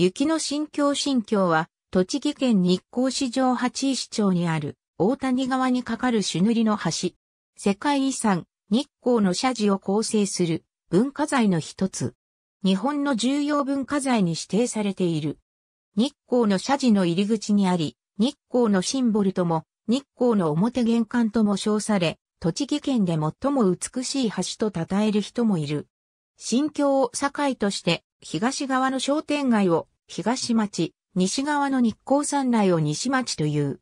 雪の新境新境は、栃木県日光市場八石町にある、大谷川に架かる朱塗りの橋。世界遺産、日光の社寺を構成する文化財の一つ。日本の重要文化財に指定されている。日光の社寺の入り口にあり、日光のシンボルとも、日光の表玄関とも称され、栃木県で最も美しい橋と称える人もいる。新境を境として、東側の商店街を東町、西側の日光山内を西町という。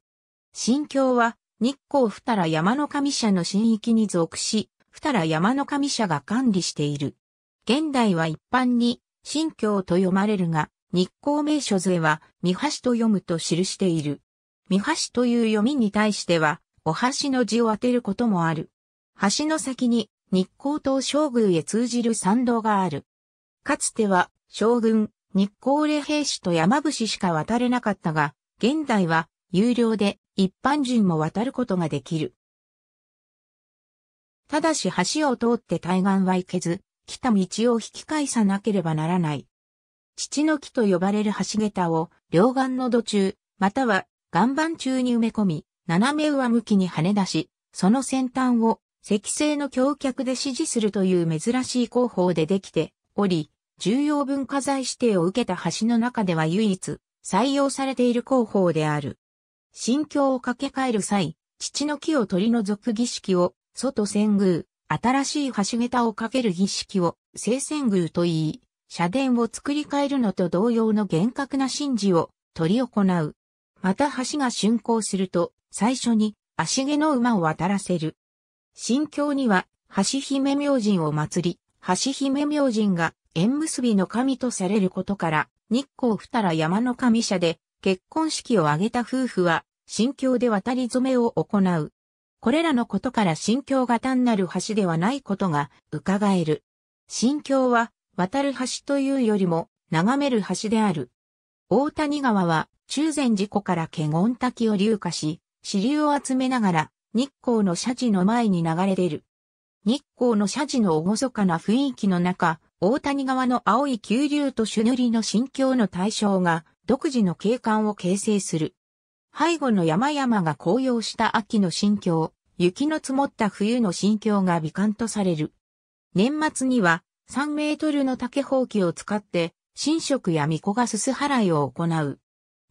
新境は、日光二良山の神社の神域に属し、二良山の神社が管理している。現代は一般に、新境と読まれるが、日光名所図は、三橋と読むと記している。三橋という読みに対しては、お橋の字を当てることもある。橋の先に、日光東将宮へ通じる参道がある。かつては、将軍、日光礼兵士と山伏しか渡れなかったが、現代は有料で一般人も渡ることができる。ただし橋を通って対岸は行けず、来た道を引き返さなければならない。父の木と呼ばれる橋桁を両岸の土中、または岩盤中に埋め込み、斜め上向きに跳ね出し、その先端を石製の橋脚で支持するという珍しい工法でできており、重要文化財指定を受けた橋の中では唯一採用されている工法である。心境を掛け替える際、父の木を取り除く儀式を、外遷宮、新しい橋桁をかける儀式を、聖遷宮と言い、社殿を作り替えるのと同様の厳格な神事を取り行う。また橋が竣工すると、最初に足毛の馬を渡らせる。心境には、橋姫明神を祭り、橋姫明神が縁結びの神とされることから、日光二ら山の神社で結婚式を挙げた夫婦は、心境で渡り染めを行う。これらのことから心境が単なる橋ではないことが伺える。心境は渡る橋というよりも眺める橋である。大谷川は中禅寺湖から華厳滝を流下し、支流を集めながら日光の社寺の前に流れ出る。日光の社寺の厳かな雰囲気の中、大谷川の青い急流と朱塗りの心境の対象が独自の景観を形成する。背後の山々が紅葉した秋の心境、雪の積もった冬の心境が美観とされる。年末には3メートルの竹放棄を使って神職や巫女がすす払いを行う。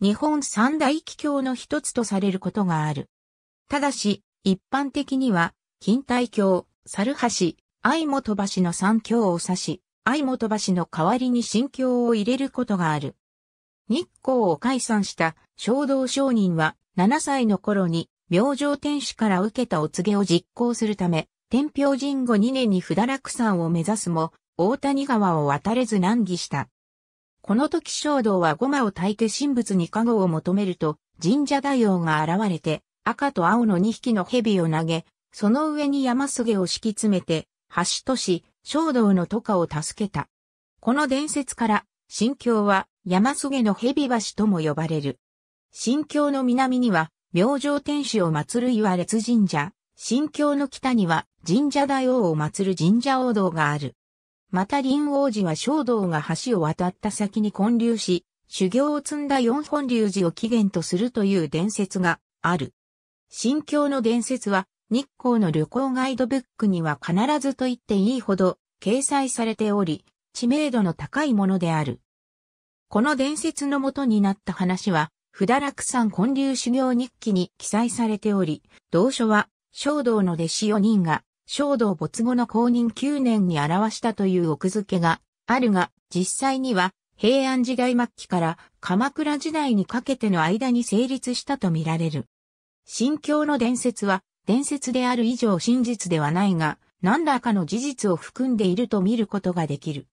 日本三大奇境の一つとされることがある。ただし、一般的には、金太橋、猿橋、愛本橋の三橋を指し、相本橋の代わりに心境を入れることがある。日光を解散した衝動商人は7歳の頃に明星天使から受けたお告げを実行するため、天平神後2年に札落山を目指すも、大谷川を渡れず難儀した。この時衝動はゴマを焚いて神仏に加護を求めると、神社大王が現れて、赤と青の2匹の蛇を投げ、その上に山菅を敷き詰めて、橋とし、衝動の渡河を助けた。この伝説から、神境は山菅の蛇橋とも呼ばれる。神境の南には、明星天守を祀る岩列神社、神境の北には神社大王を祀る神社王道がある。また林王寺は正道が橋を渡った先に建立し、修行を積んだ四本流寺を起源とするという伝説がある。神教の伝説は日光の旅行ガイドブックには必ずと言っていいほど掲載されており、知名度の高いものである。この伝説の元になった話は、不楽山建立修行日記に記載されており、同書は、正道の弟子4人が、正道没後の公認9年に表したという奥付けがあるが、実際には、平安時代末期から鎌倉時代にかけての間に成立したとみられる。心教の伝説は伝説である以上真実ではないが、何らかの事実を含んでいると見ることができる。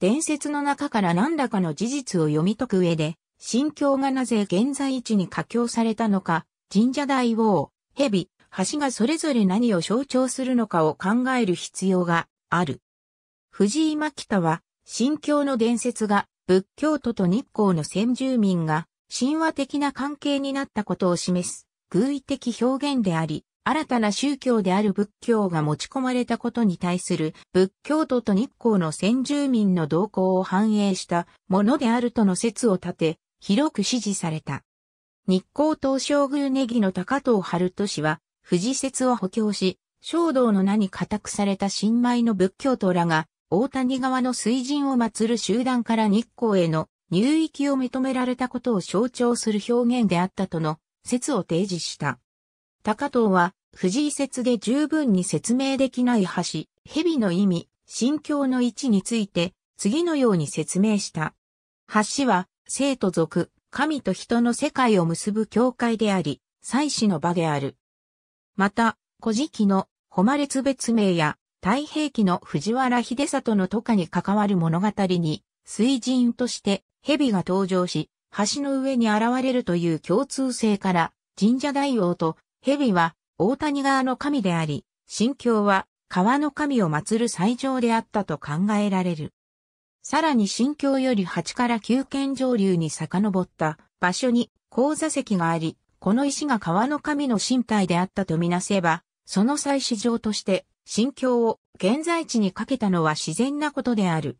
伝説の中から何らかの事実を読み解く上で、心境がなぜ現在位置に佳境されたのか、神社大王、蛇、橋がそれぞれ何を象徴するのかを考える必要がある。藤井牧田は、心境の伝説が仏教徒と日光の先住民が神話的な関係になったことを示す、偶意的表現であり、新たな宗教である仏教が持ち込まれたことに対する仏教徒と日光の先住民の動向を反映したものであるとの説を立て、広く支持された。日光東照宮ネギの高藤春都氏は、富士説を補強し、衝動の名に固くされた新米の仏教徒らが、大谷川の水神を祀る集団から日光への入域を認められたことを象徴する表現であったとの説を提示した。高藤は、藤井説で十分に説明できない橋、蛇の意味、心境の位置について、次のように説明した。橋は、生と族、神と人の世界を結ぶ境界であり、祭祀の場である。また、古事記の、誉列別名や、太平記の藤原秀里の都下に関わる物語に、水人として蛇が登場し、橋の上に現れるという共通性から、神社大王と蛇は大谷川の神であり、神教は川の神を祀る最上であったと考えられる。さらに神教より8から9県上流に遡った場所に鉱座席があり、この石が川の神の身体であったとみなせば、その祭祀場として神教を現在地にかけたのは自然なことである。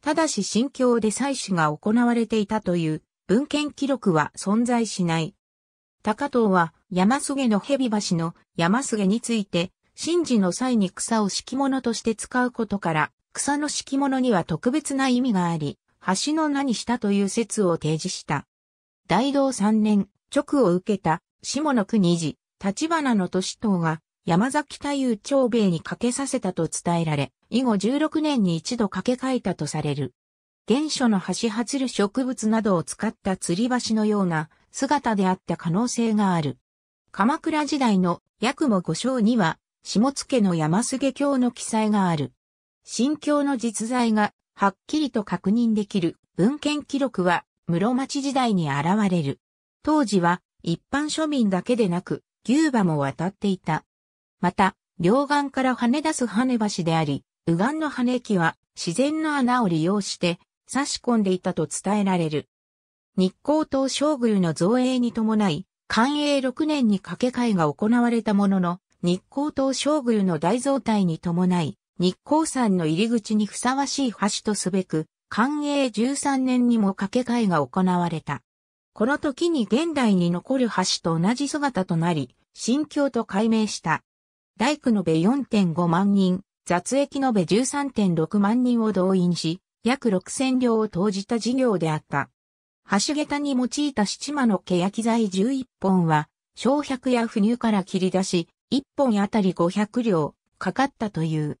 ただし神教で祭祀が行われていたという文献記録は存在しない。高藤は山菅の蛇橋の山菅について、神事の際に草を敷物として使うことから、草の敷物には特別な意味があり、橋の名にしたという説を提示した。大道三年、直を受けた、下の国寺、立花の都市等が、山崎太夫長兵衛にかけさせたと伝えられ、以後16年に一度掛け替えたとされる。原初の橋発る植物などを使った吊り橋のような姿であった可能性がある。鎌倉時代の約も五章には、下野の山菅教の記載がある。新教の実在がはっきりと確認できる文献記録は室町時代に現れる。当時は一般庶民だけでなく、牛馬も渡っていた。また、両岸から跳ね出す跳ね橋であり、右岸の跳ね木は自然の穴を利用して差し込んでいたと伝えられる。日光島将宮の造営に伴い、寛永6年に掛け替えが行われたものの、日光東照宮の大増体に伴い、日光山の入り口にふさわしい橋とすべく、寛永13年にも掛け替えが行われた。この時に現代に残る橋と同じ姿となり、新京と改名した。大工延べ4.5万人、雑役延べ13.6万人を動員し、約6000両を投じた事業であった。橋桁に用いた七間の欅材11本は、小百や不入から切り出し、1本あたり500両かかったという。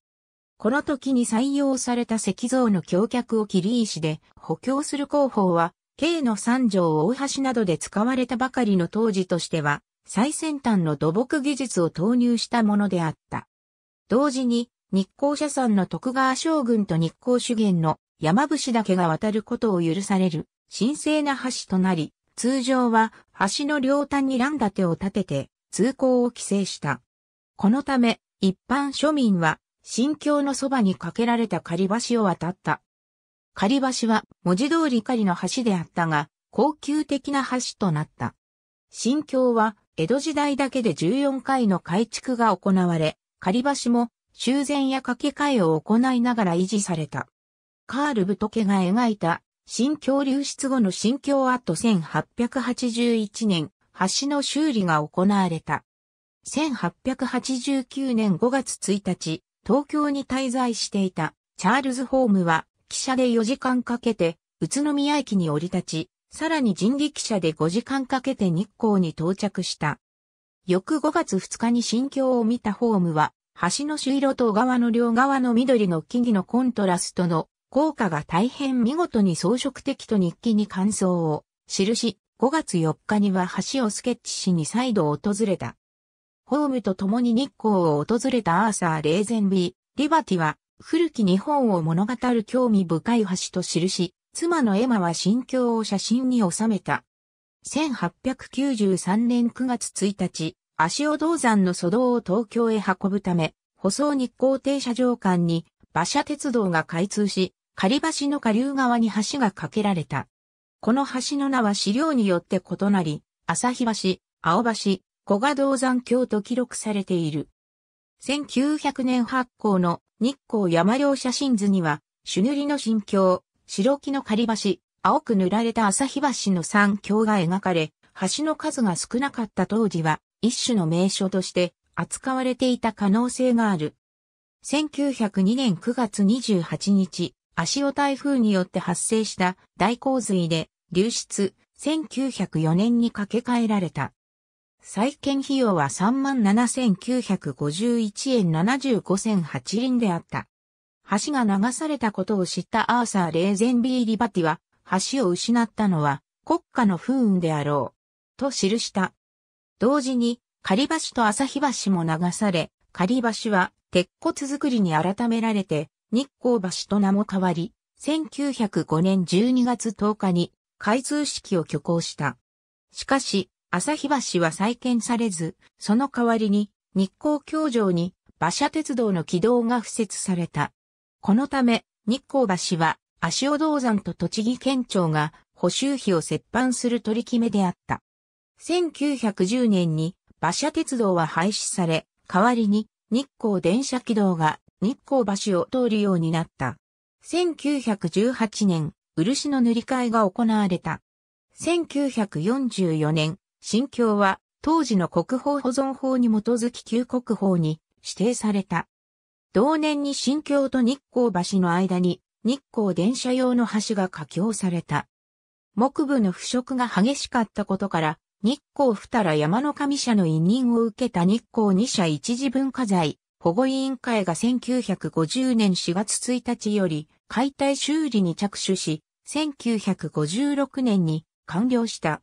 この時に採用された石像の橋脚を切り石で補強する工法は、京の三条大橋などで使われたばかりの当時としては、最先端の土木技術を投入したものであった。同時に、日光社産の徳川将軍と日光主元の山伏だけが渡ることを許される神聖な橋となり、通常は橋の両端に乱立てを立てて通行を規制した。このため、一般庶民は神教のそばに架けられた仮橋を渡った。仮橋は文字通り仮の橋であったが、高級的な橋となった。神教は江戸時代だけで14回の改築が行われ、仮橋も修繕や架け替えを行いながら維持された。カール・ブトケが描いた新橋流出後の新橋跡1881年、橋の修理が行われた。1889年5月1日、東京に滞在していたチャールズ・ホームは、汽車で4時間かけて、宇都宮駅に降り立ち、さらに人力車で5時間かけて日光に到着した。翌5月2日に新橋を見たホームは、橋の周路と側の両側の緑の木々のコントラストの効果が大変見事に装飾的と日記に感想を記し、5月4日には橋をスケッチしに再度訪れた。ホームと共に日光を訪れたアーサー・レーゼンビー、リバティは、古き日本を物語る興味深い橋と記し、妻のエマは心境を写真に収めた。1893年9月1日、足尾銅山の祖道を東京へ運ぶため、舗装日光停車場間に馬車鉄道が開通し、狩橋の下流側に橋が架けられた。この橋の名は資料によって異なり、日橋、青橋、小賀道山橋と記録されている。1900年発行の日光山陵写真図には、朱塗りの新橋、白木の狩橋、青く塗られた日橋の三橋が描かれ、橋の数が少なかった当時は、一種の名所として扱われていた可能性がある。1902年9月28日、足尾台風によって発生した大洪水で流出、1904年に架け替えられた。再建費用は37,951円75銭8輪であった。橋が流されたことを知ったアーサー・レーゼンビー・リバティは、橋を失ったのは国家の不運であろう。と記した。同時に、仮橋と朝日橋も流され、仮橋は鉄骨作りに改められて、日光橋と名も変わり、1905年12月10日に開通式を挙行した。しかし、旭橋は再建されず、その代わりに日光橋上に馬車鉄道の軌道が付設された。このため、日光橋は足尾銅山と栃木県庁が補修費を折半する取り決めであった。1910年に馬車鉄道は廃止され、代わりに日光電車軌道が日光橋を通るようになった。1918年、漆の塗り替えが行われた。1944年、新京は当時の国宝保存法に基づき旧国宝に指定された。同年に新京と日光橋の間に日光電車用の橋が架橋された。木部の腐食が激しかったことから、日光二ら山の神社の委任を受けた日光二社一次文化財、保護委員会が1950年4月1日より解体修理に着手し、1956年に完了した。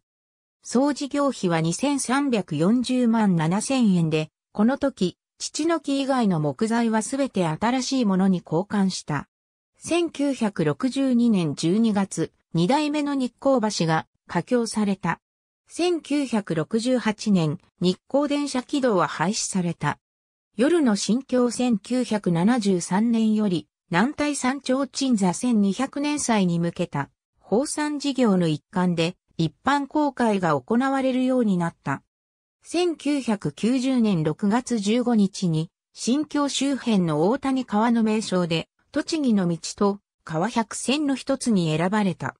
総事業費は2340万7000円で、この時、父の木以外の木材はすべて新しいものに交換した。1962年12月、二代目の日光橋が架橋された。1968年、日光電車軌道は廃止された。夜の新境1973年より、南大山頂鎮座1200年祭に向けた、放散事業の一環で、一般公開が行われるようになった。1990年6月15日に、新京周辺の大谷川の名称で、栃木の道と川百選の一つに選ばれた。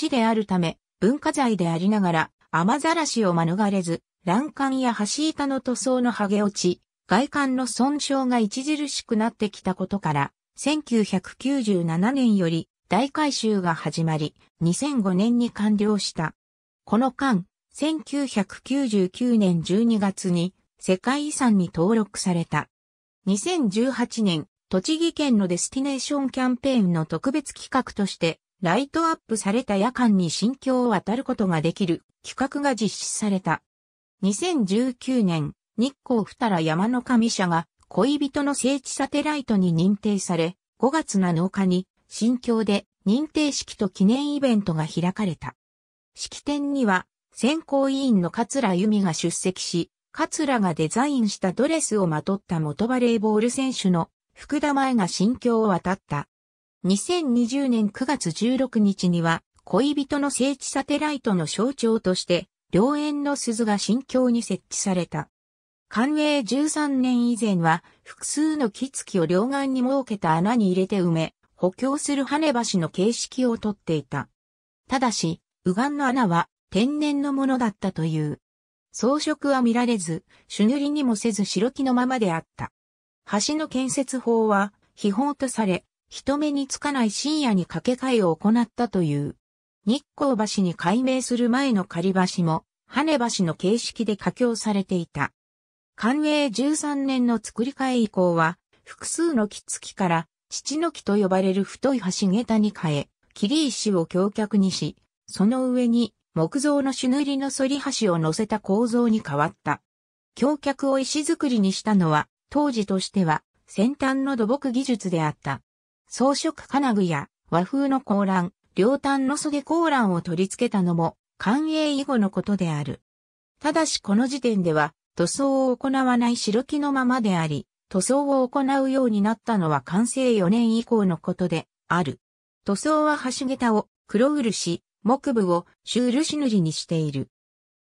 橋であるため、文化財でありながら、雨ざらしを免れず、欄干や橋板の塗装の剥げ落ち、外観の損傷が著しくなってきたことから、1997年より大改修が始まり、2005年に完了した。この間、1999年12月に世界遺産に登録された。2018年、栃木県のデスティネーションキャンペーンの特別企画として、ライトアップされた夜間に心境を渡ることができる企画が実施された。2019年、日光二良山の神社が恋人の聖地サテライトに認定され、5月7日に新京で認定式と記念イベントが開かれた。式典には選考委員の桂由美が出席し、桂がデザインしたドレスをまとった元バレーボール選手の福田前が新京を渡った。2020年9月16日には恋人の聖地サテライトの象徴として、良縁の鈴が新京に設置された。寛永13年以前は複数の木付きを両岸に設けた穴に入れて埋め、補強する羽根橋の形式をとっていた。ただし、右岸の穴は天然のものだったという。装飾は見られず、朱塗りにもせず白木のままであった。橋の建設法は、秘宝とされ、人目につかない深夜に掛け替えを行ったという。日光橋に改名する前の仮橋も、羽根橋の形式で架橋されていた。寛永13年の作り替え以降は、複数の木付きから、父の木と呼ばれる太い橋桁に変え、切り石を橋脚にし、その上に木造の朱塗りの反り橋を乗せた構造に変わった。橋脚を石造りにしたのは、当時としては先端の土木技術であった。装飾金具や和風の高欄、両端の袖高欄を取り付けたのも、寛永以後のことである。ただしこの時点では、塗装を行わない白木のままであり、塗装を行うようになったのは完成4年以降のことである。塗装は橋桁を黒漆、木部を朱漆塗りにしている。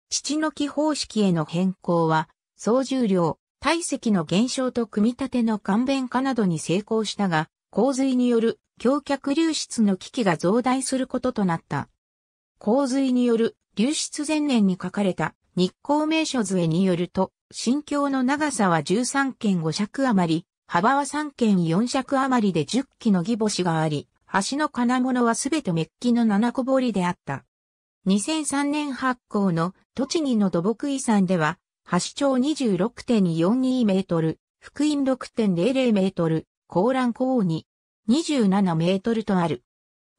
父の木方式への変更は、総重量、体積の減少と組み立ての簡便化などに成功したが、洪水による橋脚流出の危機が増大することとなった。洪水による流出前年に書かれた日光名所図絵によると、心境の長さは13件5尺余り、幅は3件4尺余りで10基の義星があり、橋の金物はすべてメッキの七個りであった。2003年発行の栃木の土木遺産では、橋長26.42メートル、福音6.00メートル、高欄高に27メートルとある。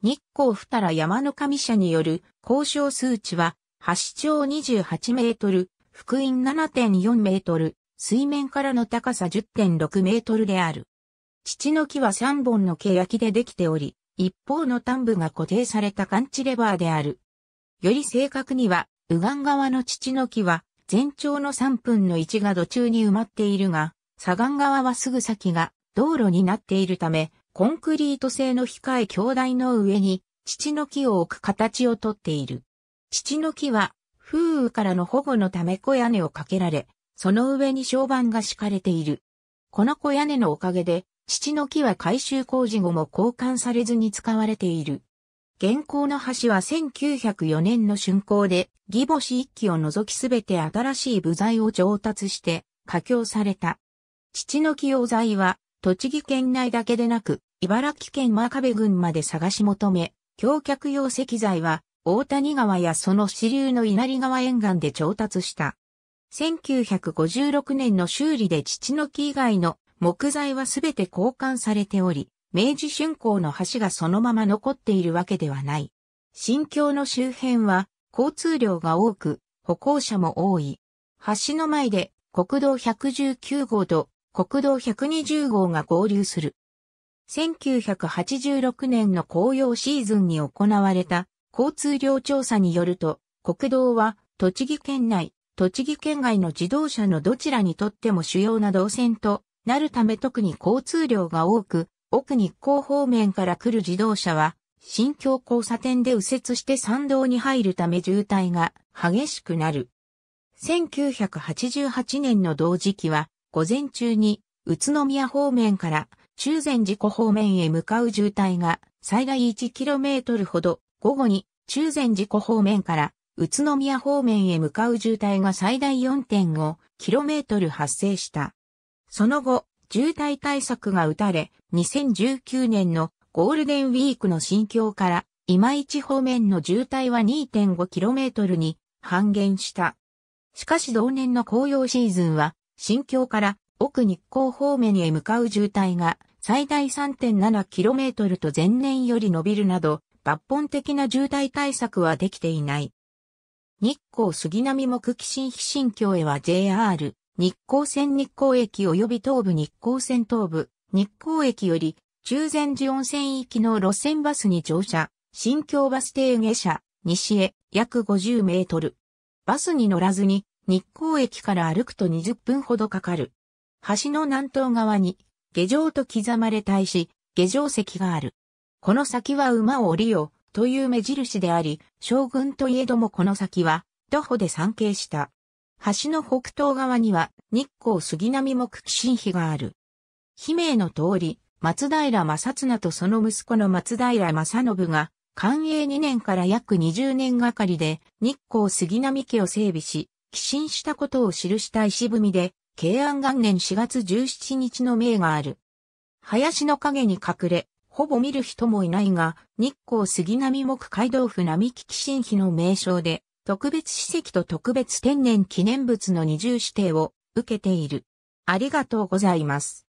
日光二良山の神社による交渉数値は橋長28メートル、福音7.4メートル、水面からの高さ10.6メートルである。父の木は3本の毛焼きでできており、一方の端部が固定された感知レバーである。より正確には、右岸側の父の木は、全長の3分の1が土中に埋まっているが、左岸側はすぐ先が道路になっているため、コンクリート製の控え兄弟の上に、父の木を置く形をとっている。父の木は、風雨からの保護のため小屋根をかけられ、その上に床板が敷かれている。この小屋根のおかげで、父の木は改修工事後も交換されずに使われている。現行の橋は1904年の竣工で、義母市一機を除きすべて新しい部材を上達して、架橋された。父の木用材は、栃木県内だけでなく、茨城県真壁郡まで探し求め、橋脚用石材は、大谷川やその支流の稲荷川沿岸で調達した。1956年の修理で父の木以外の木材はすべて交換されており、明治春光の橋がそのまま残っているわけではない。新橋の周辺は交通量が多く、歩行者も多い。橋の前で国道119号と国道120号が合流する。1986年の紅葉シーズンに行われた交通量調査によると、国道は栃木県内、栃木県外の自動車のどちらにとっても主要な動線となるため特に交通量が多く、奥日光方面から来る自動車は、新京交差点で右折して山道に入るため渋滞が激しくなる。1988年の同時期は、午前中に宇都宮方面から中禅寺湖方面へ向かう渋滞が最大 1km ほど、午後に中禅寺湖方面から宇都宮方面へ向かう渋滞が最大 4.5km 発生した。その後、渋滞対策が打たれ、2019年のゴールデンウィークの心境から、今市方面の渋滞は 2.5km に半減した。しかし同年の紅葉シーズンは、心境から奥日光方面へ向かう渋滞が最大 3.7km と前年より伸びるなど、抜本的な渋滞対策はできていない。日光杉並木紀新飛新京へは JR、日光線日光駅及び東部日光線東部、日光駅より中禅寺温泉行きの路線バスに乗車、新京バス停下車、西へ約50メートル。バスに乗らずに日光駅から歩くと20分ほどかかる。橋の南東側に下城と刻まれた石、下城石がある。この先は馬を降りよ、という目印であり、将軍といえどもこの先は、徒歩で参詣した。橋の北東側には、日光杉並木神碑がある。悲鳴の通り、松平正綱とその息子の松平正信が、寛永2年から約20年がかりで、日光杉並家を整備し、寄進したことを記した石踏みで、慶安元年4月17日の命がある。林の陰に隠れ、ほぼ見る人もいないが、日光杉並木街道府並木新碑の名称で、特別史跡と特別天然記念物の二重指定を受けている。ありがとうございます。